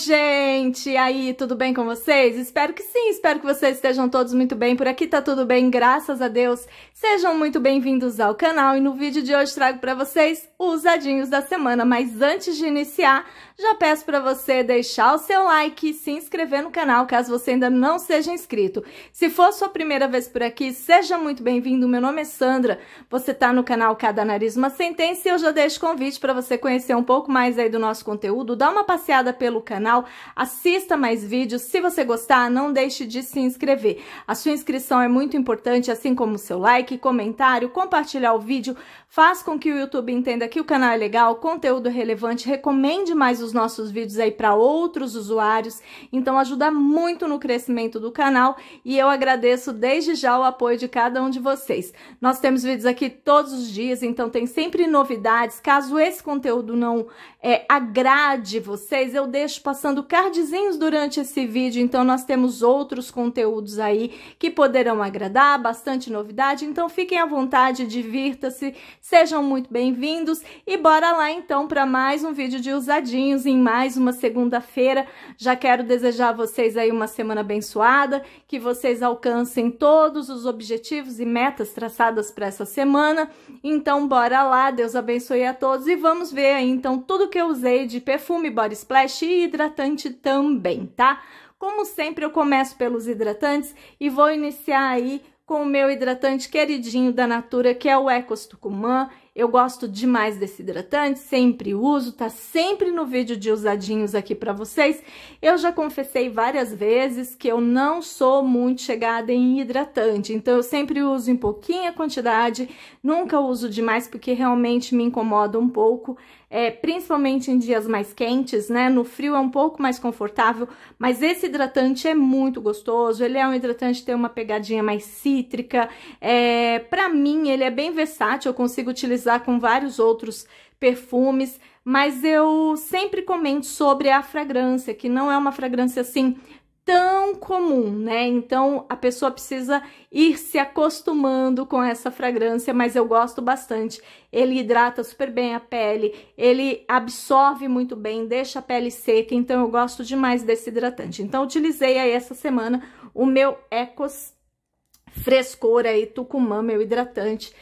Oi, gente! gente! Aí, tudo bem com vocês? Espero que sim, espero que vocês estejam todos muito bem. Por aqui tá tudo bem, graças a Deus. Sejam muito bem-vindos ao canal e no vídeo de hoje trago para vocês os adinhos da semana. Mas antes de iniciar, já peço para você deixar o seu like e se inscrever no canal, caso você ainda não seja inscrito. Se for sua primeira vez por aqui, seja muito bem-vindo. Meu nome é Sandra, você tá no canal Cada Nariz Uma Sentença e eu já deixo convite para você conhecer um pouco mais aí do nosso conteúdo, dá uma passeada pelo canal, assista assista mais vídeos. Se você gostar, não deixe de se inscrever. A sua inscrição é muito importante, assim como o seu like, comentário, compartilhar o vídeo. Faz com que o YouTube entenda que o canal é legal, conteúdo relevante, recomende mais os nossos vídeos aí para outros usuários. Então ajuda muito no crescimento do canal e eu agradeço desde já o apoio de cada um de vocês. Nós temos vídeos aqui todos os dias, então tem sempre novidades. Caso esse conteúdo não é, agrade vocês, eu deixo passando cards desenhos durante esse vídeo, então nós temos outros conteúdos aí que poderão agradar, bastante novidade, então fiquem à vontade, divirta-se, sejam muito bem-vindos e bora lá então para mais um vídeo de usadinhos em mais uma segunda-feira. Já quero desejar a vocês aí uma semana abençoada, que vocês alcancem todos os objetivos e metas traçadas para essa semana. Então bora lá, Deus abençoe a todos e vamos ver aí então tudo que eu usei de perfume, body splash e hidratante também também, tá? Como sempre, eu começo pelos hidratantes e vou iniciar aí com o meu hidratante queridinho da Natura, que é o Ecos Tucumã. Eu gosto demais desse hidratante, sempre uso, tá sempre no vídeo de usadinhos aqui para vocês. Eu já confessei várias vezes que eu não sou muito chegada em hidratante, então eu sempre uso em pouquinha quantidade, nunca uso demais porque realmente me incomoda um pouco é, principalmente em dias mais quentes, né? No frio é um pouco mais confortável, mas esse hidratante é muito gostoso. Ele é um hidratante que tem uma pegadinha mais cítrica. É, para mim, ele é bem versátil, eu consigo utilizar com vários outros perfumes, mas eu sempre comento sobre a fragrância, que não é uma fragrância assim tão comum, né? Então a pessoa precisa ir se acostumando com essa fragrância, mas eu gosto bastante. Ele hidrata super bem a pele, ele absorve muito bem, deixa a pele seca, então eu gosto demais desse hidratante. Então utilizei aí essa semana o meu Ecos Frescor aí Tucumã, meu hidratante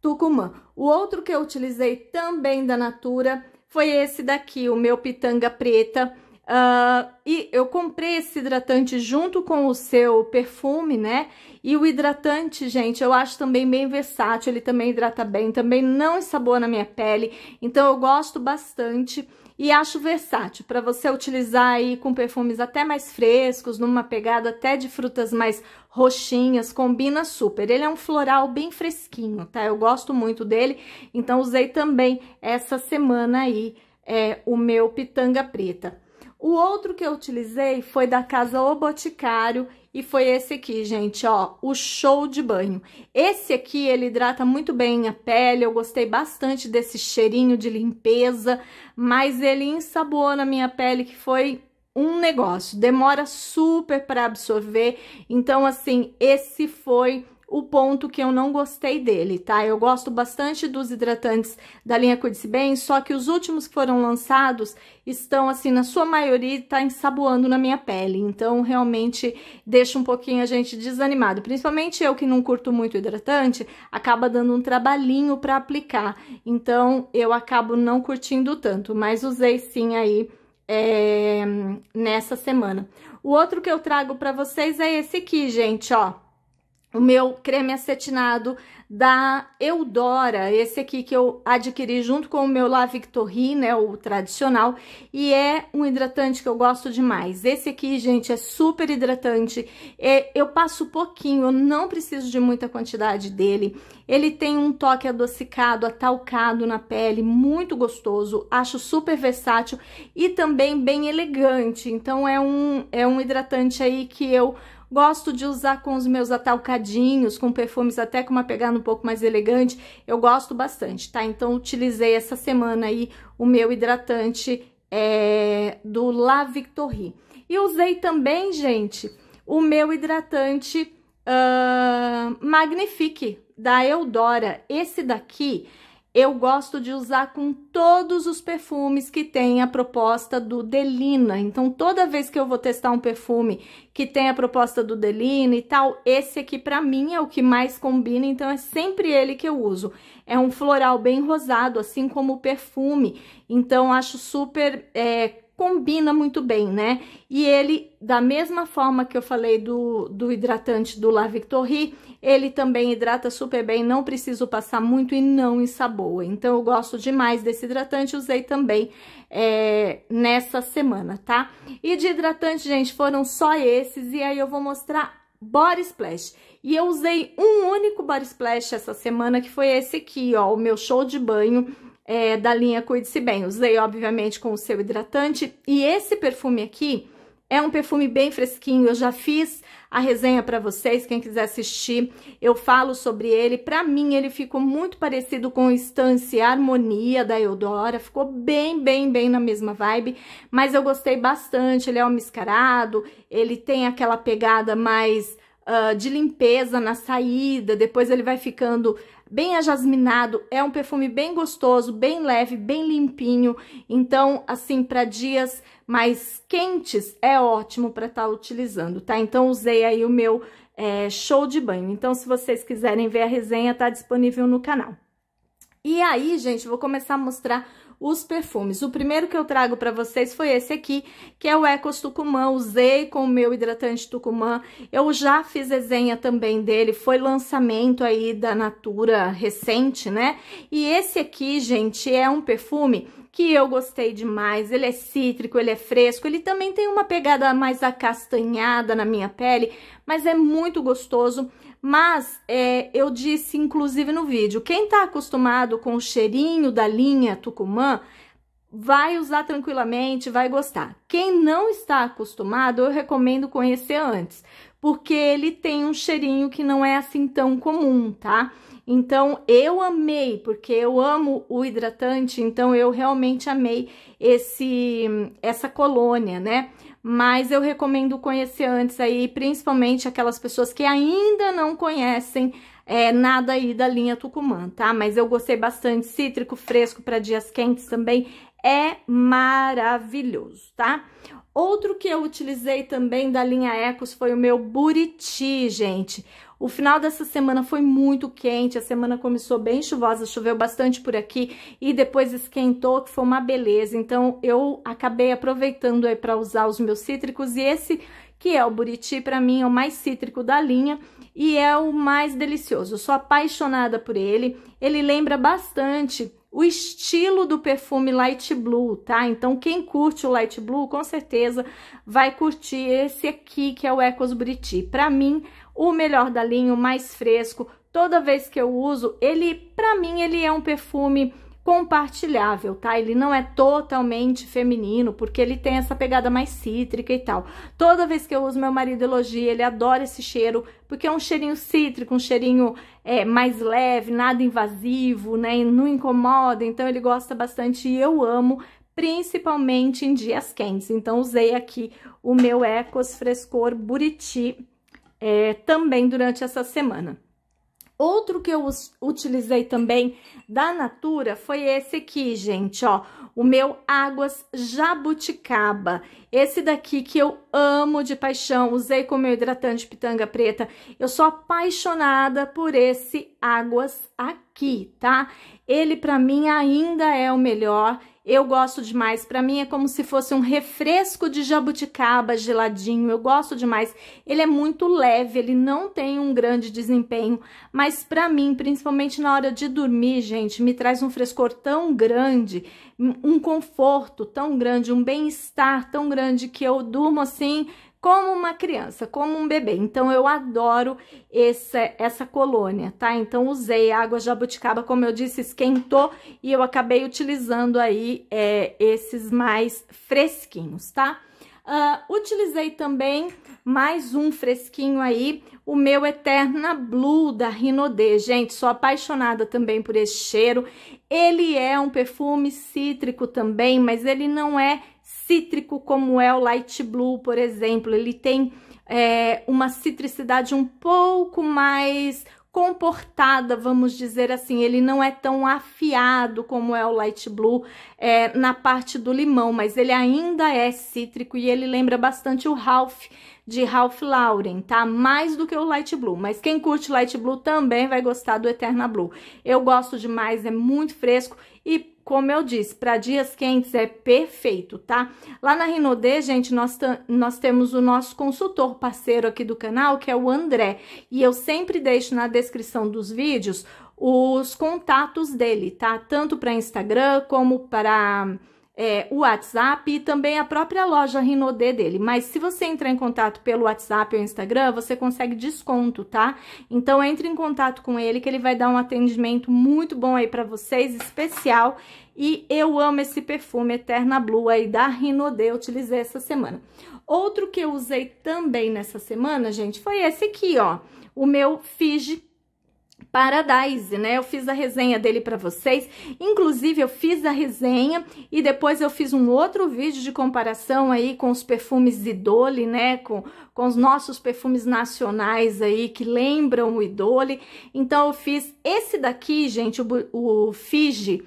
Tucumã. O outro que eu utilizei também da Natura foi esse daqui, o meu Pitanga Preta Uh, e eu comprei esse hidratante junto com o seu perfume, né? E o hidratante, gente, eu acho também bem versátil, ele também hidrata bem, também não sabor na minha pele, então eu gosto bastante e acho versátil para você utilizar aí com perfumes até mais frescos, numa pegada até de frutas mais roxinhas, combina super. Ele é um floral bem fresquinho, tá? Eu gosto muito dele, então usei também essa semana aí é, o meu Pitanga Preta. O outro que eu utilizei foi da Casa O Boticário e foi esse aqui, gente, ó, o show de banho. Esse aqui, ele hidrata muito bem a pele, eu gostei bastante desse cheirinho de limpeza, mas ele ensaboou na minha pele, que foi um negócio, demora super para absorver, então, assim, esse foi o ponto que eu não gostei dele, tá? Eu gosto bastante dos hidratantes da linha cuide Bem, só que os últimos que foram lançados estão, assim, na sua maioria, tá ensaboando na minha pele. Então, realmente, deixa um pouquinho a gente desanimado. Principalmente eu que não curto muito hidratante, acaba dando um trabalhinho para aplicar. Então, eu acabo não curtindo tanto, mas usei sim aí é, nessa semana. O outro que eu trago para vocês é esse aqui, gente, ó o meu creme acetinado da Eudora, esse aqui que eu adquiri junto com o meu La Victorine né, o tradicional, e é um hidratante que eu gosto demais. Esse aqui, gente, é super hidratante, é, eu passo pouquinho, eu não preciso de muita quantidade dele. Ele tem um toque adocicado, atalcado na pele, muito gostoso, acho super versátil e também bem elegante, então é um, é um hidratante aí que eu Gosto de usar com os meus atalcadinhos, com perfumes até com uma pegada um pouco mais elegante. Eu gosto bastante, tá? Então, utilizei essa semana aí o meu hidratante é, do La Victorie E usei também, gente, o meu hidratante uh, Magnifique, da Eudora. Esse daqui eu gosto de usar com todos os perfumes que tem a proposta do Delina. Então, toda vez que eu vou testar um perfume que tem a proposta do Delina e tal, esse aqui pra mim é o que mais combina, então é sempre ele que eu uso. É um floral bem rosado, assim como o perfume, então acho super é, combina muito bem, né? E ele, da mesma forma que eu falei do, do hidratante do La Victorie, ele também hidrata super bem, não preciso passar muito e não ensaboa. Então, eu gosto demais desse hidratante, usei também é, nessa semana, tá? E de hidratante, gente, foram só esses, e aí eu vou mostrar Body Splash. E eu usei um único Body Splash essa semana, que foi esse aqui, ó, o meu show de banho é, da linha Cuide-se Bem. Usei, obviamente, com o seu hidratante. E esse perfume aqui é um perfume bem fresquinho. Eu já fiz a resenha para vocês, quem quiser assistir, eu falo sobre ele. Para mim, ele ficou muito parecido com o Stance Harmonia da Eudora, ficou bem, bem, bem na mesma vibe, mas eu gostei bastante. Ele é um miscarado. ele tem aquela pegada mais uh, de limpeza na saída, depois ele vai ficando bem ajasminado, é um perfume bem gostoso, bem leve, bem limpinho. Então, assim, para dias mais quentes, é ótimo para estar tá utilizando, tá? Então, usei aí o meu é, show de banho. Então, se vocês quiserem ver a resenha, tá disponível no canal. E aí, gente, vou começar a mostrar os perfumes. O primeiro que eu trago para vocês foi esse aqui, que é o Ecos Tucumã. Usei com o meu hidratante Tucumã. Eu já fiz resenha também dele, foi lançamento aí da Natura recente, né? E esse aqui, gente, é um perfume que eu gostei demais. Ele é cítrico, ele é fresco, ele também tem uma pegada mais acastanhada na minha pele, mas é muito gostoso. Mas é, eu disse, inclusive no vídeo, quem tá acostumado com o cheirinho da linha Tucumã, vai usar tranquilamente, vai gostar. Quem não está acostumado, eu recomendo conhecer antes, porque ele tem um cheirinho que não é assim tão comum, tá? Então, eu amei, porque eu amo o hidratante, então eu realmente amei esse essa colônia, né? mas eu recomendo conhecer antes aí, principalmente aquelas pessoas que ainda não conhecem é, nada aí da linha Tucumã, tá? Mas eu gostei bastante, cítrico fresco para dias quentes também, é maravilhoso, tá? Outro que eu utilizei também da linha Ecos foi o meu Buriti, gente. O final dessa semana foi muito quente, a semana começou bem chuvosa, choveu bastante por aqui e depois esquentou, que foi uma beleza. Então eu acabei aproveitando aí para usar os meus cítricos e esse que é o buriti, para mim é o mais cítrico da linha e é o mais delicioso. Eu sou apaixonada por ele. Ele lembra bastante o estilo do perfume light blue, tá? Então quem curte o light blue, com certeza vai curtir esse aqui que é o Ecos Buriti. Para mim, o melhor da linha, o mais fresco. Toda vez que eu uso, ele, para mim, ele é um perfume compartilhável, tá? Ele não é totalmente feminino, porque ele tem essa pegada mais cítrica e tal. Toda vez que eu uso, meu marido elogia, ele adora esse cheiro, porque é um cheirinho cítrico, um cheirinho é, mais leve, nada invasivo, né? E não incomoda, então ele gosta bastante e eu amo, principalmente em dias quentes. Então usei aqui o meu Ecos Frescor Buriti é, também durante essa semana. Outro que eu utilizei também da Natura foi esse aqui, gente, ó, o meu Águas Jabuticaba. Esse daqui que eu amo de paixão, usei como meu hidratante pitanga preta. Eu sou apaixonada por esse Águas aqui, tá? Ele para mim ainda é o melhor. Eu gosto demais, para mim é como se fosse um refresco de jabuticaba geladinho. Eu gosto demais. Ele é muito leve, ele não tem um grande desempenho, mas para mim, principalmente na hora de dormir, gente, me traz um frescor tão grande, um conforto tão grande, um bem-estar tão grande que eu durmo assim como uma criança, como um bebê. Então eu adoro essa, essa colônia, tá? Então usei água jabuticaba, como eu disse, esquentou e eu acabei utilizando aí é, esses mais fresquinhos, tá? Uh, utilizei também mais um fresquinho aí, o meu Eterna Blue da Rinodê. Gente, sou apaixonada também por esse cheiro. Ele é um perfume cítrico também, mas ele não é cítrico, como é o Light Blue, por exemplo. Ele tem é, uma citricidade um pouco mais comportada, vamos dizer assim, ele não é tão afiado como é o light blue é, na parte do limão, mas ele ainda é cítrico e ele lembra bastante o Ralph de Ralph Lauren, tá? Mais do que o light blue, mas quem curte light blue também vai gostar do Eterna Blue. Eu gosto demais, é muito fresco e como eu disse, para dias quentes é perfeito, tá? Lá na Rinodê, gente, nós, nós temos o nosso consultor parceiro aqui do canal, que é o André. E eu sempre deixo na descrição dos vídeos os contatos dele, tá? Tanto para Instagram como para é, o WhatsApp e também a própria loja Rinodê dele. Mas se você entrar em contato pelo WhatsApp ou Instagram, você consegue desconto, tá? Então entre em contato com ele que ele vai dar um atendimento muito bom aí para vocês, especial. E eu amo esse perfume Eterna Blue aí da Rinodê, eu utilizei essa semana. Outro que eu usei também nessa semana, gente, foi esse aqui, ó. O meu Fiji Paradise, né? Eu fiz a resenha dele para vocês, inclusive eu fiz a resenha e depois eu fiz um outro vídeo de comparação aí com os perfumes Idole, né? Com, com os nossos perfumes nacionais aí que lembram o Idole. Então eu fiz esse daqui, gente, o, o Fiji,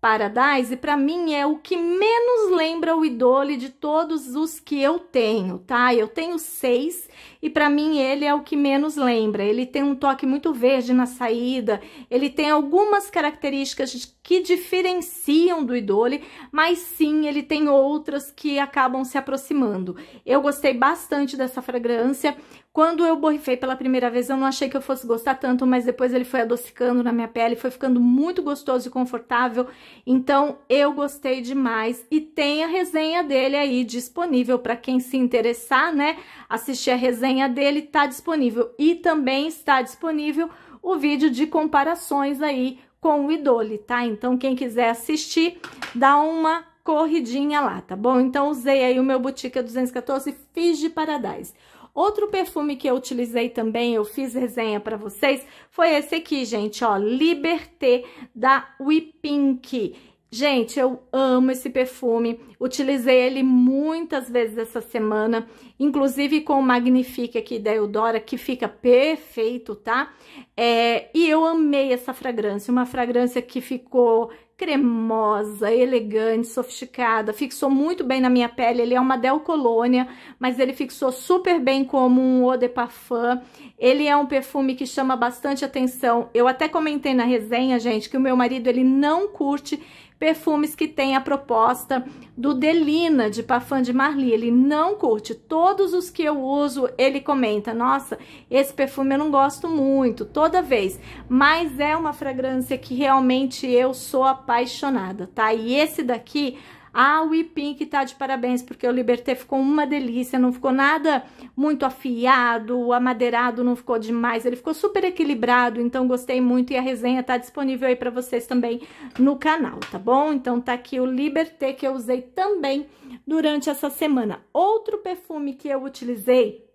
Paradise, para mim, é o que menos lembra o Idole de todos os que eu tenho, tá? Eu tenho seis e para mim ele é o que menos lembra. Ele tem um toque muito verde na saída, ele tem algumas características que diferenciam do Idole, mas sim, ele tem outras que acabam se aproximando. Eu gostei bastante dessa fragrância, quando eu borrifei pela primeira vez, eu não achei que eu fosse gostar tanto, mas depois ele foi adocicando na minha pele, foi ficando muito gostoso e confortável. Então, eu gostei demais e tem a resenha dele aí disponível para quem se interessar, né? Assistir a resenha dele tá disponível e também está disponível o vídeo de comparações aí com o Idole, tá? Então, quem quiser assistir, dá uma corridinha lá, tá bom? Então, usei aí o meu Botica 214 Fiz Paradise. Outro perfume que eu utilizei também, eu fiz resenha para vocês, foi esse aqui, gente, ó, Liberté da We Pink. Gente, eu amo esse perfume, utilizei ele muitas vezes essa semana, inclusive com o Magnifique aqui da Eudora, que fica perfeito, tá? É, e eu amei essa fragrância, uma fragrância que ficou cremosa, elegante, sofisticada. Fixou muito bem na minha pele. Ele é uma Del Colônia, mas ele fixou super bem como um Eau de Parfum. Ele é um perfume que chama bastante atenção. Eu até comentei na resenha, gente, que o meu marido ele não curte Perfumes que tem a proposta do Delina, de Parfum de Marly. Ele não curte. Todos os que eu uso, ele comenta: Nossa, esse perfume eu não gosto muito, toda vez. Mas é uma fragrância que realmente eu sou apaixonada, tá? E esse daqui ah, o Ipink tá de parabéns, porque o Liberté ficou uma delícia, não ficou nada muito afiado, o amadeirado não ficou demais, ele ficou super equilibrado, então gostei muito e a resenha tá disponível aí para vocês também no canal, tá bom? Então tá aqui o Liberté que eu usei também durante essa semana. Outro perfume que eu utilizei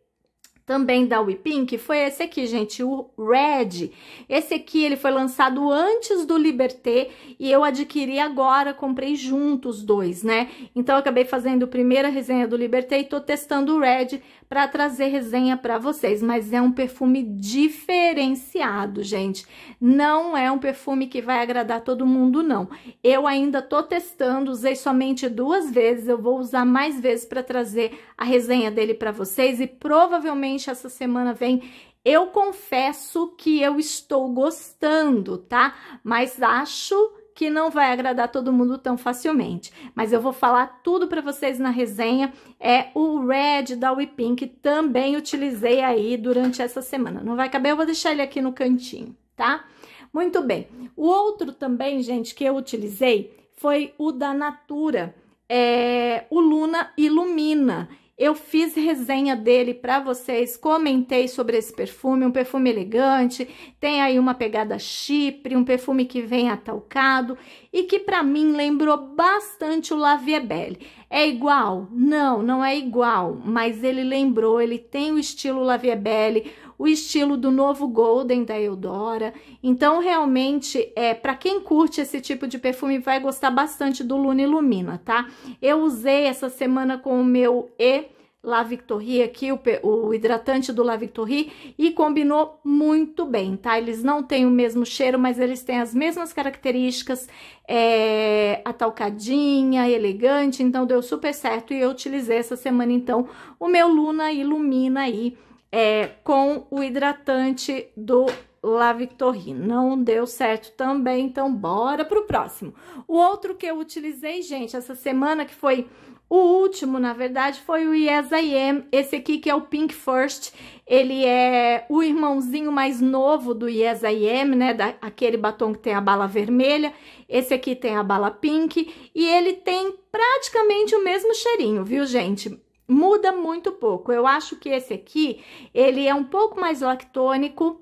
também da WePink foi esse aqui, gente, o Red. Esse aqui ele foi lançado antes do Liberté e eu adquiri agora, comprei juntos os dois, né? Então eu acabei fazendo a primeira resenha do Liberté e tô testando o Red para trazer resenha para vocês, mas é um perfume diferenciado, gente. Não é um perfume que vai agradar todo mundo, não. Eu ainda tô testando, usei somente duas vezes, eu vou usar mais vezes para trazer a resenha dele para vocês e provavelmente essa semana vem eu confesso que eu estou gostando, tá? Mas acho que não vai agradar todo mundo tão facilmente. Mas eu vou falar tudo para vocês na resenha. É o Red da que também utilizei aí durante essa semana. Não vai caber, eu vou deixar ele aqui no cantinho, tá? Muito bem. O outro também, gente, que eu utilizei foi o da Natura, é, o Luna Ilumina. Eu fiz resenha dele para vocês, comentei sobre esse perfume, um perfume elegante, tem aí uma pegada chipre, um perfume que vem atalcado e que para mim lembrou bastante o Laviebelle. É igual? Não, não é igual, mas ele lembrou, ele tem o estilo Laviebelle, o estilo do novo Golden da Eudora. Então, realmente, é para quem curte esse tipo de perfume, vai gostar bastante do Luna Ilumina, tá? Eu usei essa semana com o meu E La Victorie aqui, o, o, hidratante do La Victorie, e combinou muito bem, tá? Eles não têm o mesmo cheiro, mas eles têm as mesmas características, é, atalcadinha, elegante, então deu super certo e eu utilizei essa semana, então, o meu Luna Ilumina aí, é, com o hidratante do La Victorine. Não deu certo também, então bora pro próximo. O outro que eu utilizei, gente, essa semana que foi o último, na verdade, foi o Yes I Am, esse aqui que é o Pink First, ele é o irmãozinho mais novo do Yes I Am, né, da, aquele batom que tem a bala vermelha, esse aqui tem a bala pink, e ele tem praticamente o mesmo cheirinho, viu, gente? muda muito pouco. Eu acho que esse aqui, ele é um pouco mais lactônico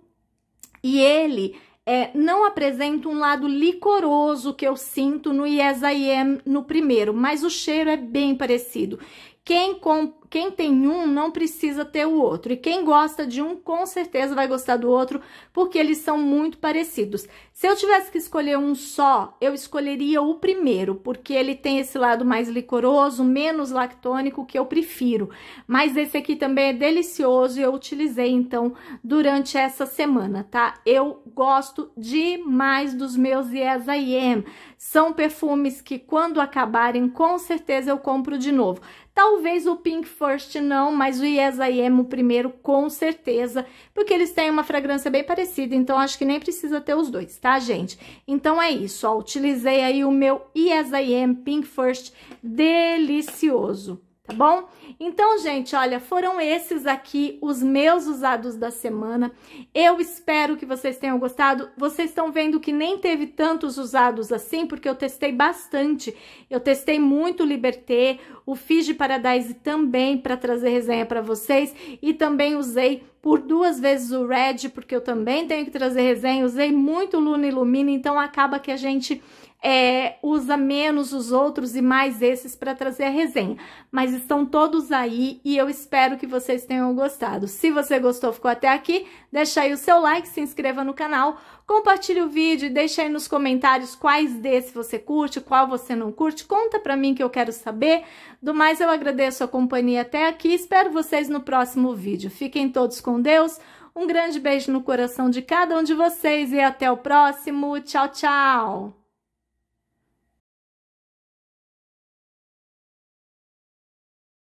e ele é, não apresenta um lado licoroso que eu sinto no Yes I Am no primeiro, mas o cheiro é bem parecido. Quem quem tem um não precisa ter o outro. E quem gosta de um, com certeza vai gostar do outro, porque eles são muito parecidos. Se eu tivesse que escolher um só, eu escolheria o primeiro, porque ele tem esse lado mais licoroso, menos lactônico, que eu prefiro. Mas esse aqui também é delicioso e eu utilizei, então, durante essa semana, tá? Eu gosto demais dos meus Yes I Am. São perfumes que, quando acabarem, com certeza eu compro de novo. Talvez o Pink First não, mas o Yes I Am, o primeiro, com certeza, porque eles têm uma fragrância bem parecida, então acho que nem precisa ter os dois, tá, gente? Então é isso, ó, utilizei aí o meu Yes I Am Pink First, delicioso tá bom? Então, gente, olha, foram esses aqui os meus usados da semana. Eu espero que vocês tenham gostado. Vocês estão vendo que nem teve tantos usados assim, porque eu testei bastante. Eu testei muito o Liberté, o Fiji Paradise também para trazer resenha para vocês e também usei por duas vezes o Red, porque eu também tenho que trazer resenha, usei muito Luna Illumina, então acaba que a gente é, usa menos os outros e mais esses para trazer a resenha. Mas estão todos aí e eu espero que vocês tenham gostado. Se você gostou, ficou até aqui, deixa aí o seu like, se inscreva no canal, compartilhe o vídeo e deixa aí nos comentários quais desses você curte, qual você não curte. Conta para mim que eu quero saber. Do mais, eu agradeço a companhia até aqui. Espero vocês no próximo vídeo. Fiquem todos com Deus. Um grande beijo no coração de cada um de vocês e até o próximo. Tchau, tchau!